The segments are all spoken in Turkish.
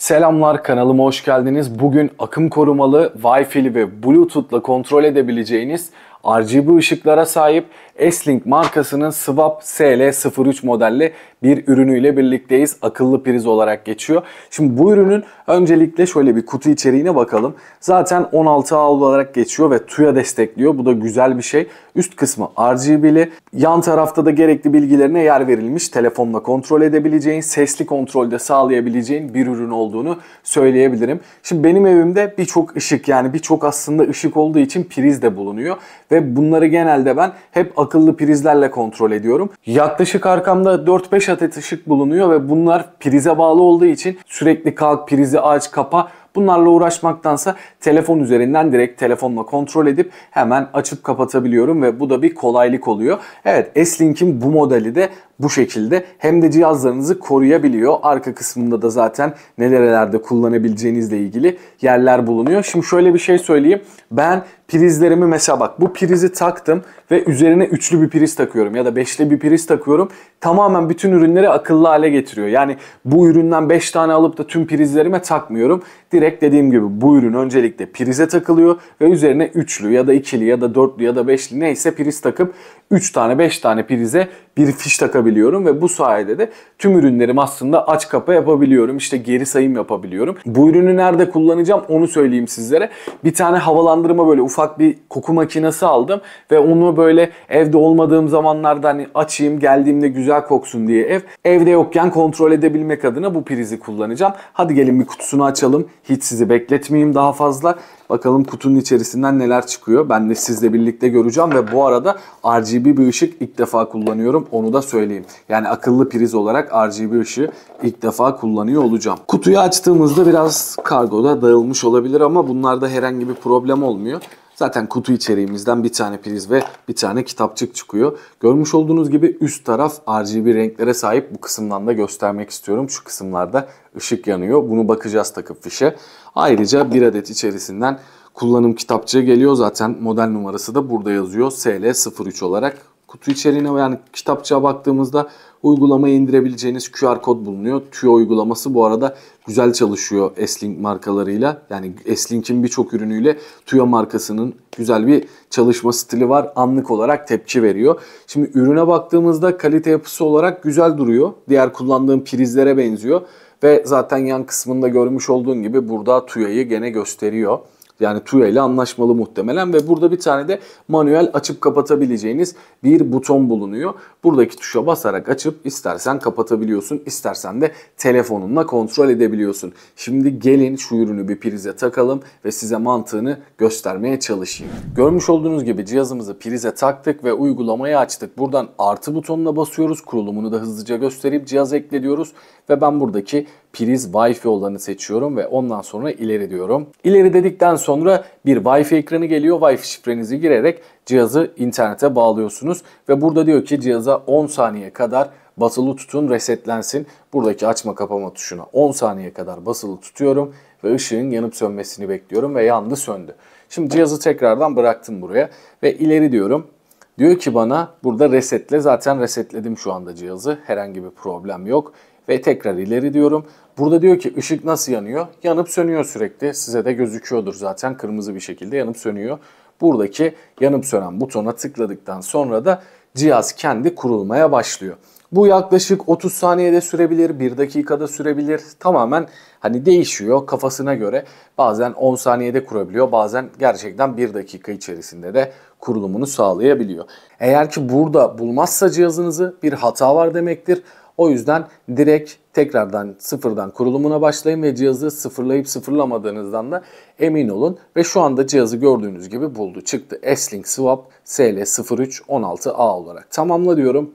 Selamlar kanalıma hoş geldiniz. Bugün akım korumalı, Wi-Fi'li ve Bluetooth'la kontrol edebileceğiniz RGB ışıklara sahip S-Link markasının Swap SL03 modelli bir ürünüyle birlikteyiz. Akıllı priz olarak geçiyor. Şimdi bu ürünün öncelikle şöyle bir kutu içeriğine bakalım. Zaten 16 A olarak geçiyor ve TUYA destekliyor. Bu da güzel bir şey. Üst kısmı RGB'li. Yan tarafta da gerekli bilgilerine yer verilmiş. Telefonla kontrol edebileceğin, sesli kontrolde sağlayabileceğin bir ürün olduğunu söyleyebilirim. Şimdi benim evimde birçok ışık yani birçok aslında ışık olduğu için priz de bulunuyor ve bunları genelde ben hep akıllı prizlerle kontrol ediyorum. Yaklaşık arkamda 4-5 adet ışık bulunuyor ve bunlar prize bağlı olduğu için sürekli kalk prizi aç kapa Bunlarla uğraşmaktansa telefon üzerinden direkt telefonla kontrol edip hemen açıp kapatabiliyorum ve bu da bir kolaylık oluyor. Evet S-Link'in bu modeli de bu şekilde hem de cihazlarınızı koruyabiliyor. Arka kısmında da zaten nerelerde kullanabileceğinizle ilgili yerler bulunuyor. Şimdi şöyle bir şey söyleyeyim. Ben prizlerimi mesela bak bu prizi taktım ve üzerine üçlü bir priz takıyorum ya da beşli bir priz takıyorum. Tamamen bütün ürünleri akıllı hale getiriyor. Yani bu üründen beş tane alıp da tüm prizlerime takmıyorum. Direkt direkt dediğim gibi bu ürün öncelikle prize takılıyor ve üzerine üçlü ya da ikili ya da dörtlü ya da beşli neyse priz takıp 3 tane 5 tane prize bir fiş takabiliyorum ve bu sayede de tüm ürünlerim aslında aç kapa yapabiliyorum. İşte geri sayım yapabiliyorum. Bu ürünü nerede kullanacağım onu söyleyeyim sizlere. Bir tane havalandırma böyle ufak bir koku makinesi aldım ve onu böyle evde olmadığım zamanlarda hani açayım geldiğimde güzel koksun diye ev. Evde yokken kontrol edebilmek adına bu prizi kullanacağım. Hadi gelin bir kutusunu açalım. Hiç sizi bekletmeyeyim daha fazla. Bakalım kutunun içerisinden neler çıkıyor. Ben de sizle birlikte göreceğim ve bu arada RGB bir ışık ilk defa kullanıyorum. Onu da söyleyeyim. Yani akıllı priz olarak RGB ışığı ilk defa kullanıyor olacağım. Kutuyu açtığımızda biraz kargoda dağılmış olabilir ama bunlarda herhangi bir problem olmuyor. Zaten kutu içeriğimizden bir tane priz ve bir tane kitapçık çıkıyor. Görmüş olduğunuz gibi üst taraf RGB renklere sahip. Bu kısımdan da göstermek istiyorum. Şu kısımlarda ışık yanıyor. Bunu bakacağız takıp fişe. Ayrıca bir adet içerisinden kullanım kitapçığı geliyor. Zaten model numarası da burada yazıyor. SL03 olarak kutu içeriğine yani kitapçığa baktığımızda uygulamayı indirebileceğiniz QR kod bulunuyor. TÜYO uygulaması bu arada güzel çalışıyor S-Link markalarıyla. Yani S-Link'in birçok ürünüyle TÜYO markasının güzel bir çalışma stili var. Anlık olarak tepki veriyor. Şimdi ürüne baktığımızda kalite yapısı olarak güzel duruyor. Diğer kullandığım prizlere benziyor. Ve zaten yan kısmında görmüş olduğun gibi burada TÜYO'yu gene gösteriyor. Yani TUYA ile anlaşmalı muhtemelen ve burada bir tane de manuel açıp kapatabileceğiniz bir buton bulunuyor. Buradaki tuşa basarak açıp istersen kapatabiliyorsun, istersen de telefonunla kontrol edebiliyorsun. Şimdi gelin şu ürünü bir prize takalım ve size mantığını göstermeye çalışayım. Görmüş olduğunuz gibi cihazımızı prize taktık ve uygulamayı açtık. Buradan artı butonuna basıyoruz. Kurulumunu da hızlıca gösterip cihaz ekle diyoruz ve ben buradaki priz Wi-Fi olanı seçiyorum ve ondan sonra ileri diyorum. İleri dedikten sonra bir Wi-Fi ekranı geliyor. Wi-Fi şifrenizi girerek cihazı internete bağlıyorsunuz ve burada diyor ki cihaza 10 saniye kadar basılı tutun resetlensin. Buradaki açma kapama tuşuna 10 saniye kadar basılı tutuyorum ve ışığın yanıp sönmesini bekliyorum ve yandı söndü. Şimdi cihazı tekrardan bıraktım buraya ve ileri diyorum. Diyor ki bana burada resetle zaten resetledim şu anda cihazı herhangi bir problem yok ve tekrar ileri diyorum. Burada diyor ki ışık nasıl yanıyor? Yanıp sönüyor sürekli. Size de gözüküyordur zaten kırmızı bir şekilde yanıp sönüyor. Buradaki yanıp sönen butona tıkladıktan sonra da cihaz kendi kurulmaya başlıyor. Bu yaklaşık 30 saniyede sürebilir, 1 dakikada sürebilir. Tamamen hani değişiyor kafasına göre. Bazen 10 saniyede kurabiliyor, bazen gerçekten 1 dakika içerisinde de kurulumunu sağlayabiliyor. Eğer ki burada bulmazsa cihazınızı bir hata var demektir. O yüzden direkt tekrardan sıfırdan kurulumuna başlayın ve cihazı sıfırlayıp sıfırlamadığınızdan da emin olun. Ve şu anda cihazı gördüğünüz gibi buldu. Çıktı S-Link Swap SL0316A olarak. Tamamla diyorum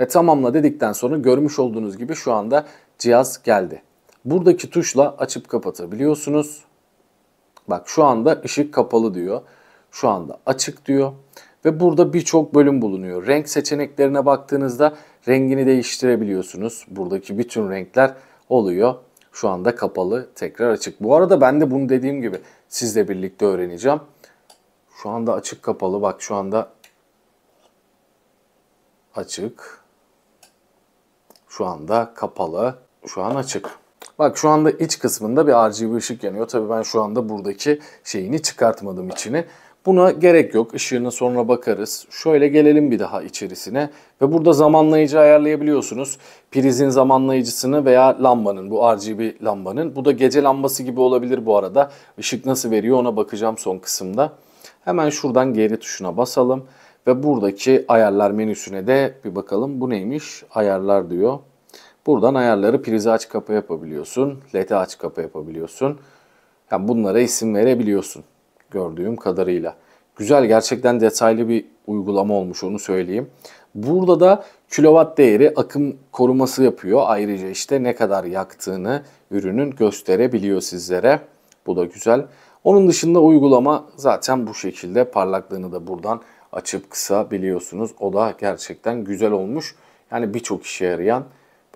ve tamamla dedikten sonra görmüş olduğunuz gibi şu anda cihaz geldi. Buradaki tuşla açıp kapatabiliyorsunuz. Bak şu anda ışık kapalı diyor. Şu anda açık diyor ve burada birçok bölüm bulunuyor. Renk seçeneklerine baktığınızda rengini değiştirebiliyorsunuz. Buradaki bütün renkler oluyor. Şu anda kapalı, tekrar açık. Bu arada ben de bunu dediğim gibi sizle birlikte öğreneceğim. Şu anda açık kapalı. Bak şu anda açık. Şu anda kapalı. Şu an açık. Bak şu anda iç kısmında bir RGB ışık yanıyor. Tabii ben şu anda buradaki şeyini çıkartmadım içini. Buna gerek yok. Işığına sonra bakarız. Şöyle gelelim bir daha içerisine. Ve burada zamanlayıcı ayarlayabiliyorsunuz. Prizin zamanlayıcısını veya lambanın, bu RGB lambanın. Bu da gece lambası gibi olabilir bu arada. Işık nasıl veriyor ona bakacağım son kısımda. Hemen şuradan geri tuşuna basalım. Ve buradaki ayarlar menüsüne de bir bakalım. Bu neymiş? Ayarlar diyor. Buradan ayarları prize aç kapı yapabiliyorsun. LED'e aç kapı yapabiliyorsun. Yani bunlara isim verebiliyorsun gördüğüm kadarıyla. Güzel gerçekten detaylı bir uygulama olmuş onu söyleyeyim. Burada da kilowatt değeri akım koruması yapıyor. Ayrıca işte ne kadar yaktığını ürünün gösterebiliyor sizlere. Bu da güzel. Onun dışında uygulama zaten bu şekilde parlaklığını da buradan açıp kısa biliyorsunuz. O da gerçekten güzel olmuş. Yani birçok işe yarayan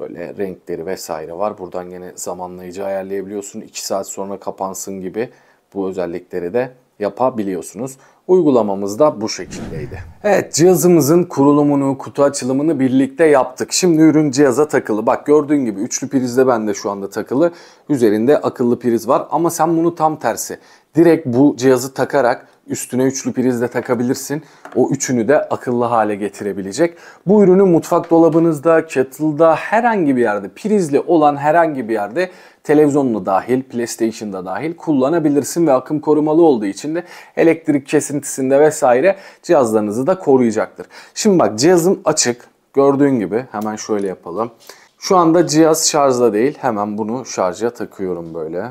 böyle renkleri vesaire var. Buradan yine zamanlayıcı ayarlayabiliyorsun. 2 saat sonra kapansın gibi bu özellikleri de yapabiliyorsunuz. Uygulamamız da bu şekildeydi. Evet cihazımızın kurulumunu, kutu açılımını birlikte yaptık. Şimdi ürün cihaza takılı. Bak gördüğün gibi üçlü priz de bende şu anda takılı. Üzerinde akıllı priz var ama sen bunu tam tersi. Direkt bu cihazı takarak Üstüne üçlü priz de takabilirsin. O üçünü de akıllı hale getirebilecek. Bu ürünü mutfak dolabınızda, kettle'da herhangi bir yerde, prizli olan herhangi bir yerde televizyonla dahil, PlayStation'da dahil kullanabilirsin ve akım korumalı olduğu için de elektrik kesintisinde vesaire cihazlarınızı da koruyacaktır. Şimdi bak cihazım açık. Gördüğün gibi hemen şöyle yapalım. Şu anda cihaz şarjda değil. Hemen bunu şarja takıyorum böyle.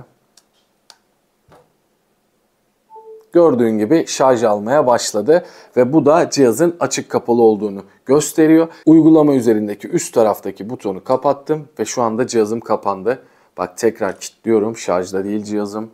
gördüğün gibi şarj almaya başladı ve bu da cihazın açık kapalı olduğunu gösteriyor. Uygulama üzerindeki üst taraftaki butonu kapattım ve şu anda cihazım kapandı. Bak tekrar kilitliyorum şarjda değil cihazım.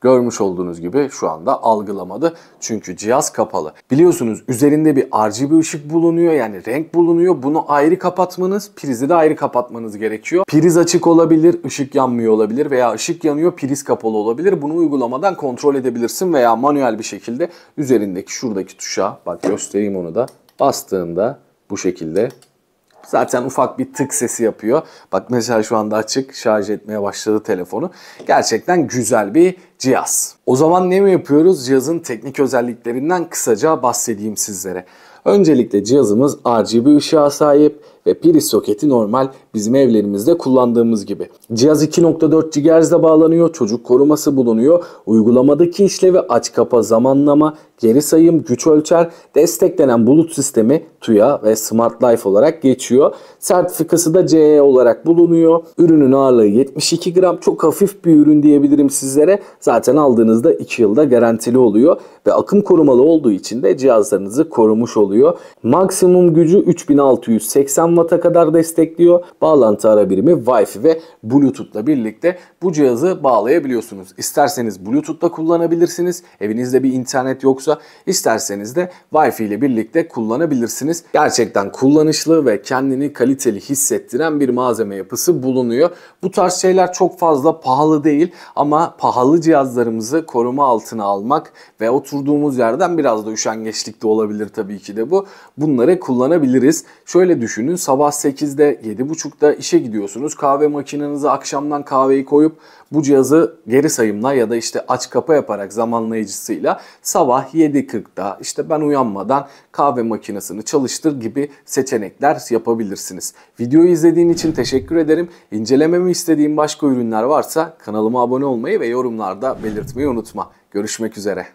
Görmüş olduğunuz gibi şu anda algılamadı. Çünkü cihaz kapalı. Biliyorsunuz üzerinde bir RGB ışık bulunuyor yani renk bulunuyor. Bunu ayrı kapatmanız, prizi de ayrı kapatmanız gerekiyor. Priz açık olabilir, ışık yanmıyor olabilir veya ışık yanıyor, priz kapalı olabilir. Bunu uygulamadan kontrol edebilirsin veya manuel bir şekilde üzerindeki şuradaki tuşa bak göstereyim onu da bastığında bu şekilde Zaten ufak bir tık sesi yapıyor. Bak mesela şu anda açık şarj etmeye başladı telefonu. Gerçekten güzel bir cihaz. O zaman ne mi yapıyoruz? Cihazın teknik özelliklerinden kısaca bahsedeyim sizlere. Öncelikle cihazımız RGB ışığa sahip ve pili soketi normal bizim evlerimizde kullandığımız gibi. Cihaz 2.4 GHz bağlanıyor, çocuk koruması bulunuyor, uygulamadaki işlevi aç kapa zamanlama, geri sayım, güç ölçer, desteklenen bulut sistemi TUYA ve Smart Life olarak geçiyor. Sertifikası da CE olarak bulunuyor. Ürünün ağırlığı 72 gram. Çok hafif bir ürün diyebilirim sizlere. Zaten aldığınızda 2 yılda garantili oluyor ve akım korumalı olduğu için de cihazlarınızı korumuş oluyor. Maksimum gücü 3680 Watt'a kadar destekliyor. Bağlantı ara birimi Wi-Fi ve Bluetooth'la birlikte bu cihazı bağlayabiliyorsunuz. İsterseniz Bluetooth'la kullanabilirsiniz. Evinizde bir internet yoksa isterseniz de Wi-Fi ile birlikte kullanabilirsiniz. Gerçekten kullanışlı ve kendini kaliteli hissettiren bir malzeme yapısı bulunuyor. Bu tarz şeyler çok fazla pahalı değil ama pahalı cihazlarımızı koruma altına almak ve oturduğumuz yerden biraz da üşengeçlik de olabilir tabii ki de bu. Bunları kullanabiliriz. Şöyle düşünün sabah 8'de 7.30'da işe gidiyorsunuz. Kahve makinenizi akşamdan kahveyi koyup bu cihazı geri sayımla ya da işte aç kapa yaparak zamanlayıcısıyla sabah 7.40'da işte ben uyanmadan kahve makinesini çalıştır gibi seçenekler yapabilirsiniz. Videoyu izlediğin için teşekkür ederim. İncelememi istediğin başka ürünler varsa kanalıma abone olmayı ve yorumlarda belirtmeyi unutma. Görüşmek üzere.